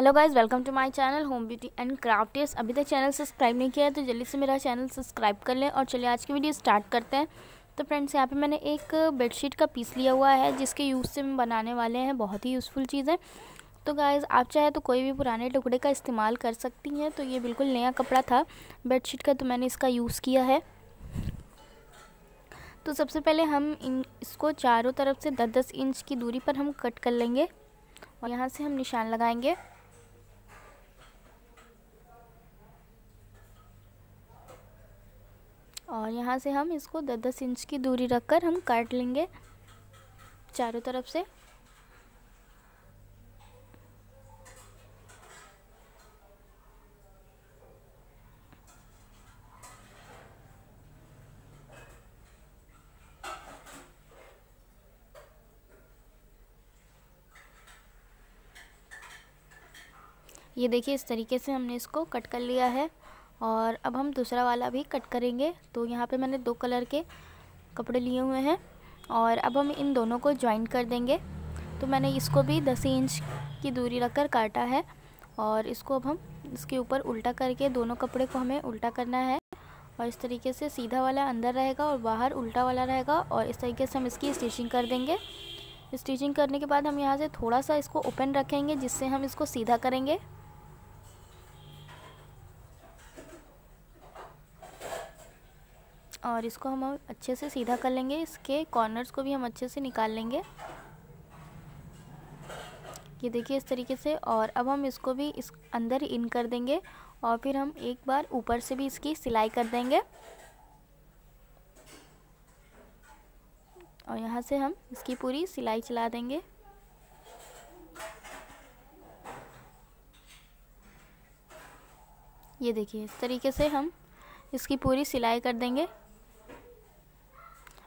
Hello guys welcome to my channel home beauty and craftious अभी तक channel subscribe नहीं किया है तो जल्दी से मेरा चैनल सब्सक्राइब कर लें और चलिए आज की वीडियो स्टार्ट करते हैं तो फ्रेंड्स यहाँ पे मैंने एक बेडशीट का पीस लिया हुआ है जिसके यूज़ से हम बनाने वाले हैं बहुत ही यूज़फुल चीज़ है तो गाइज़ आप चाहे तो कोई भी पुराने टुकड़े का इस्तेमाल कर सकती हैं तो ये बिल्कुल नया कपड़ा था बेडशीट का तो मैंने इसका यूज़ किया है तो सबसे पहले हम इन इसको चारों तरफ से दस दस इंच की दूरी पर हम कट कर लेंगे और यहाँ से हम निशान लगाएंगे और यहाँ से हम इसको दस दस इंच की दूरी रखकर हम काट लेंगे चारों तरफ से ये देखिए इस तरीके से हमने इसको कट कर लिया है और अब हम दूसरा वाला भी कट करेंगे तो यहाँ पे मैंने दो कलर के कपड़े लिए हुए हैं और अब हम इन दोनों को ज्वाइन कर देंगे तो मैंने इसको भी दस इंच की दूरी रखकर काटा है और इसको अब हम इसके ऊपर उल्टा करके दोनों कपड़े को हमें उल्टा करना है और इस तरीके से सीधा वाला अंदर रहेगा और बाहर उल्टा वाला रहेगा और इस तरीके से हम इसकी स्टिचिंग कर देंगे स्टिचिंग करने के बाद हम यहाँ से थोड़ा सा इसको ओपन रखेंगे जिससे हम इसको सीधा करेंगे और इसको हम अच्छे से सीधा कर लेंगे इसके कॉर्नर्स को भी हम अच्छे से निकाल लेंगे ये देखिए इस तरीके से और अब हम इसको भी इस अंदर इन कर देंगे और फिर हम एक बार ऊपर से भी इसकी सिलाई कर देंगे और यहाँ से हम इसकी पूरी सिलाई चला देंगे ये देखिए इस तरीके से हम इसकी पूरी सिलाई कर देंगे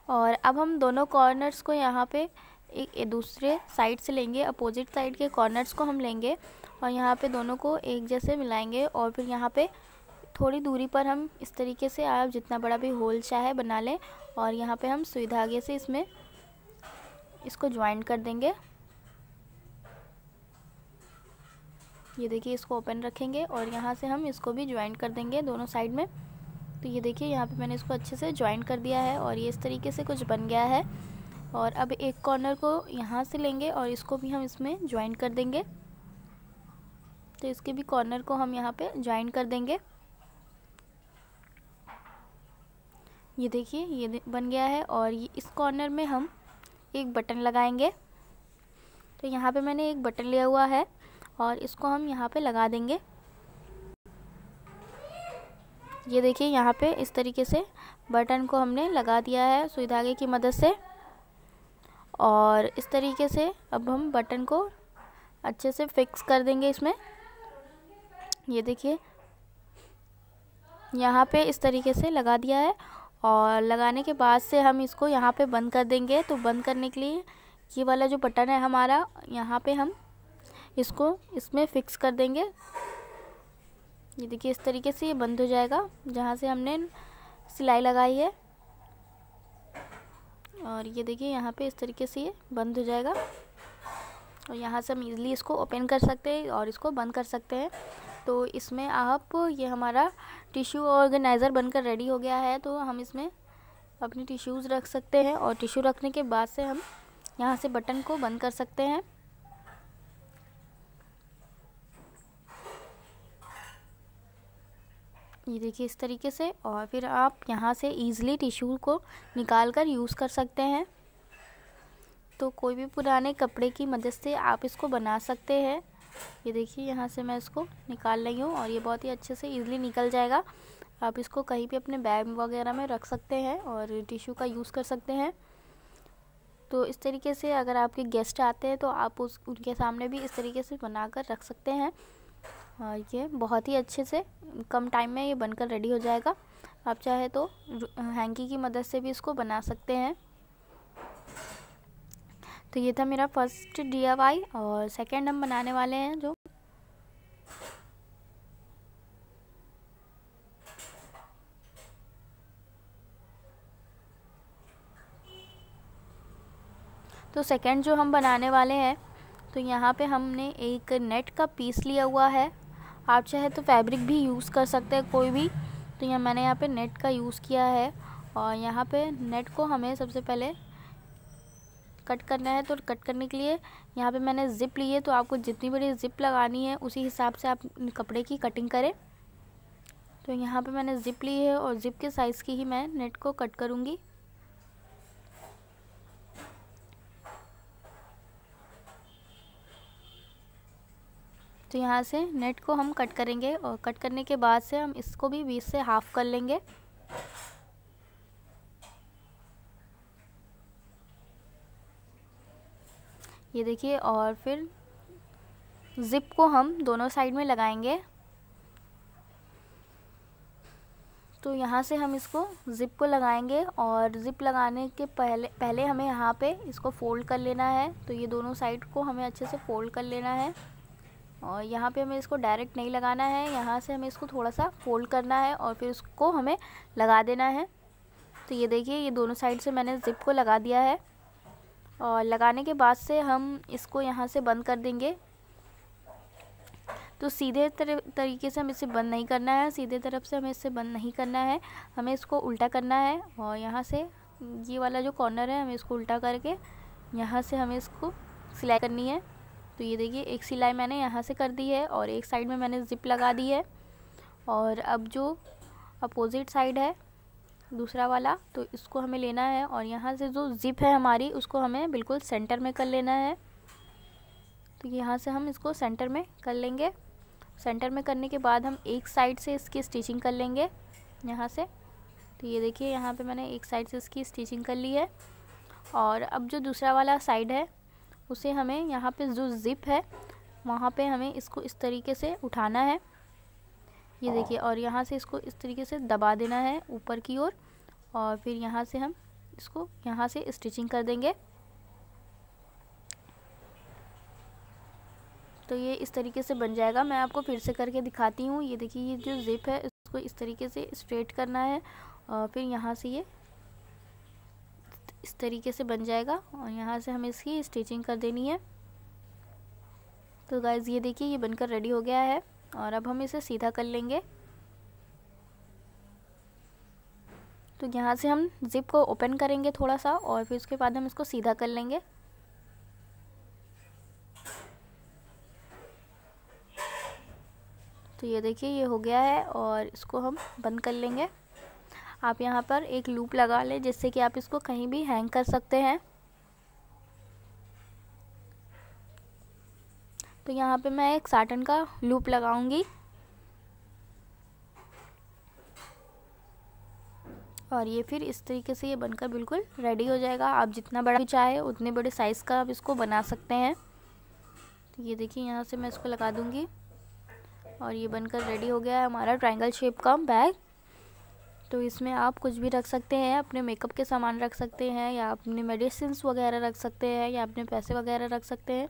और अब हम दोनों कॉर्नर्स को यहाँ पे एक दूसरे साइड से लेंगे अपोजिट साइड के कॉर्नर्स को हम लेंगे और यहाँ पे दोनों को एक जैसे मिलाएंगे और फिर यहाँ पे थोड़ी दूरी पर हम इस तरीके से आप जितना बड़ा भी होल चाहे बना लें और यहाँ पे हम सुई धागे से इसमें इसको ज्वाइन कर देंगे ये देखिए इसको ओपन रखेंगे और यहाँ से हम इसको भी ज्वाइन कर देंगे दोनों साइड में तो ये देखिए यहाँ पे मैंने इसको अच्छे से ज्वाइन कर दिया है और ये इस तरीके से कुछ बन गया है और अब एक कॉर्नर को यहाँ से लेंगे और इसको भी हम इसमें ज्वाइन कर देंगे तो इसके भी कॉर्नर को हम यहाँ पे ज्वाइन कर देंगे ये देखिए ये बन गया है और इस कॉर्नर में हम एक बटन लगाएंगे तो यहाँ पे मैंने एक बटन लिया हुआ है और इसको हम यहाँ पे लगा देंगे ये देखिए यहाँ पे इस तरीके से बटन को हमने लगा दिया है सुई धागे की मदद से और इस तरीके से अब हम बटन को अच्छे से फिक्स कर देंगे इसमें ये देखिए यहाँ पे इस तरीके से लगा दिया है और लगाने के बाद से हम इसको यहाँ पे बंद कर देंगे तो बंद करने के लिए ये वाला जो बटन है हमारा यहाँ पे हम इसको इसमें फ़िक्स कर देंगे ये देखिए इस तरीके से ये बंद हो जाएगा जहाँ से हमने सिलाई लगाई है और ये देखिए यहाँ पे इस तरीके से ये बंद हो जाएगा और यहाँ से हम इज़िली इसको ओपन कर सकते हैं और इसको बंद कर सकते हैं तो इसमें आप ये हमारा टिश्यू ऑर्गेनाइज़र बनकर रेडी हो गया है तो हम इसमें अपने टिश्यूज़ रख सकते हैं और टिश्यू रखने के बाद से हम यहाँ से बटन को बंद कर सकते हैं ये देखिए इस तरीके से और फिर आप यहाँ से ईज़िली टिशू को निकाल कर यूज़ कर सकते हैं तो कोई भी पुराने कपड़े की मदद से आप इसको बना सकते हैं ये देखिए यहाँ से मैं इसको निकाल रही हूँ और ये बहुत ही अच्छे से ईज़िली निकल जाएगा आप इसको कहीं भी अपने बैग वगैरह में रख सकते हैं और टिशू का यूज़ कर सकते हैं तो इस तरीके से अगर आपके गेस्ट आते हैं तो आप उस उनके सामने भी इस तरीके से कर रख सकते हैं और हाँ, ये बहुत ही अच्छे से कम टाइम में ये बनकर रेडी हो जाएगा आप चाहे तो हैंकी की मदद से भी इसको बना सकते हैं तो ये था मेरा फर्स्ट डी और सेकेंड हम बनाने वाले हैं जो तो सेकेंड जो हम बनाने वाले हैं तो यहाँ पे हमने एक नेट का पीस लिया हुआ है आप चाहे तो फैब्रिक भी यूज़ कर सकते हैं कोई भी तो यहाँ मैंने यहाँ पे नेट का यूज़ किया है और यहाँ पे नेट को हमें सबसे पहले कट करना है तो कट करने के लिए यहाँ पे मैंने ज़िप ली है तो आपको जितनी बड़ी ज़िप लगानी है उसी हिसाब से आप कपड़े की कटिंग करें तो यहाँ पे मैंने ज़िप ली है और ज़िप के साइज़ की ही मैं नेट को कट करूँगी तो यहाँ से नेट को हम कट करेंगे और कट करने के बाद से हम इसको भी बीच से हाफ़ कर लेंगे ये देखिए और फिर ज़िप को हम दोनों साइड में लगाएंगे तो यहाँ से हम इसको ज़िप को लगाएंगे और ज़िप लगाने के पहले पहले हमें यहाँ पे इसको फ़ोल्ड कर लेना है तो ये दोनों साइड को हमें अच्छे से फ़ोल्ड कर लेना है और यहाँ पे हमें इसको डायरेक्ट नहीं लगाना है यहाँ से हमें इसको थोड़ा सा फोल्ड करना है और फिर उसको हमें लगा देना है तो ये देखिए ये दोनों साइड से मैंने ज़िप को लगा दिया है और लगाने के बाद से हम इसको यहाँ से बंद कर देंगे तो सीधे तर, तरीके से हम इसे बंद नहीं करना है सीधे तरफ से हमें इसे बंद नहीं करना है हमें इसको उल्टा करना है और यहाँ से ये वाला जो कॉर्नर है हमें इसको उल्टा करके यहाँ से हमें इसको सिलाई करनी है तो ये देखिए एक सिलाई मैंने यहाँ से कर दी है और एक साइड में मैंने ज़िप लगा दी है और अब जो अपोज़िट साइड है दूसरा वाला तो इसको हमें लेना है और यहाँ से जो ज़िप है हमारी उसको हमें बिल्कुल सेंटर में कर लेना है तो यहाँ से हम इसको सेंटर में कर लेंगे सेंटर में करने के बाद हम एक साइड से इसकी स्टिचिंग कर लेंगे यहाँ से तो ये देखिए यहाँ पे मैंने एक साइड से इसकी स्टिचिंग कर ली है और अब जो दूसरा वाला साइड है उसे हमें यहाँ पे जो ज़िप है वहाँ पे हमें इसको इस तरीके से उठाना है ये हाँ। देखिए और यहाँ से इसको इस तरीके से दबा देना है ऊपर की ओर और, और फिर यहाँ से हम इसको यहाँ से स्टिचिंग कर देंगे तो ये इस तरीके से बन जाएगा मैं आपको फिर से करके दिखाती हूँ ये देखिए ये जो ज़िप है इसको इस तरीके से स्ट्रेट करना है और फिर यहाँ से ये इस तरीके से बन जाएगा और यहाँ से हमें इसकी स्टिचिंग कर देनी है तो गाइज़ ये देखिए ये बनकर रेडी हो गया है और अब हम इसे सीधा कर लेंगे तो यहाँ से हम जिप को ओपन करेंगे थोड़ा सा और फिर उसके बाद हम इसको सीधा कर लेंगे तो ये देखिए ये हो गया है और इसको हम बंद कर लेंगे आप यहाँ पर एक लूप लगा लें जिससे कि आप इसको कहीं भी हैंग कर सकते हैं तो यहाँ पे मैं एक साटन का लूप लगाऊंगी और ये फिर इस तरीके से ये बनकर बिल्कुल रेडी हो जाएगा आप जितना बड़ा भी चाहे उतने बड़े साइज़ का आप इसको बना सकते हैं तो ये देखिए यहाँ से मैं इसको लगा दूँगी और ये बनकर रेडी हो गया है हमारा ट्रायंगल शेप का बैग तो इसमें आप कुछ भी रख सकते हैं अपने मेकअप के सामान रख सकते हैं या अपने मेडिसिन वगैरह रख सकते हैं या अपने पैसे वगैरह रख सकते हैं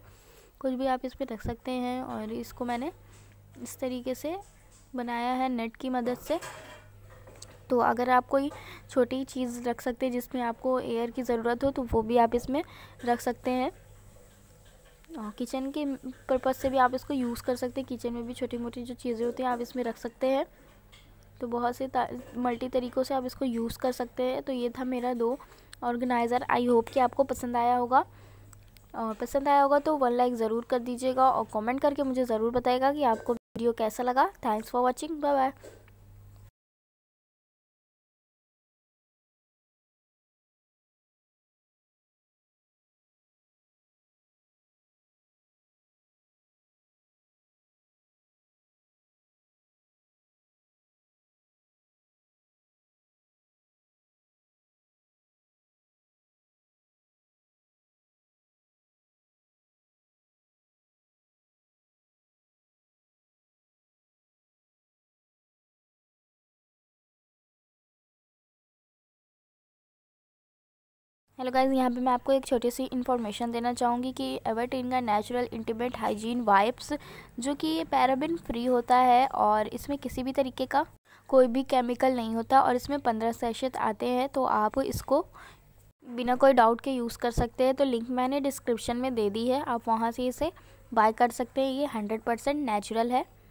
कुछ भी आप इसमें रख सकते हैं और इसको मैंने इस तरीके से बनाया है नेट की मदद से तो अगर आप कोई छोटी चीज़ रख सकते हैं जिसमें आपको एयर की ज़रूरत हो तो वो भी आप इसमें रख सकते हैं किचन के पर्पज़ से भी आप इसको यूज़ कर सकते हैं किचन में भी छोटी मोटी जो चीज़ें होती हैं आप इसमें रख सकते हैं तो बहुत से मल्टी तरीक़ों से आप इसको यूज़ कर सकते हैं तो ये था मेरा दो ऑर्गेनाइज़र आई होप कि आपको पसंद आया होगा और पसंद आया होगा तो वन लाइक ज़रूर कर दीजिएगा और कमेंट करके मुझे ज़रूर बताएगा कि आपको वीडियो कैसा लगा thanks for watching bye bye hello guys यहाँ पे मैं आपको एक छोटी सी इन्फॉर्मेशन देना चाहूँगी कि एवरटीन का नेचुरल इंटीमेट हाइजीन वाइप्स जो कि ये पैराबिन फ्री होता है और इसमें किसी भी तरीके का कोई भी केमिकल नहीं होता और इसमें पंद्रह सैशत आते हैं तो आप इसको बिना कोई डाउट के यूज़ कर सकते हैं तो लिंक मैंने डिस्क्रिप्शन में दे दी है आप वहाँ से इसे बाय कर सकते हैं ये हंड्रेड परसेंट नेचुरल है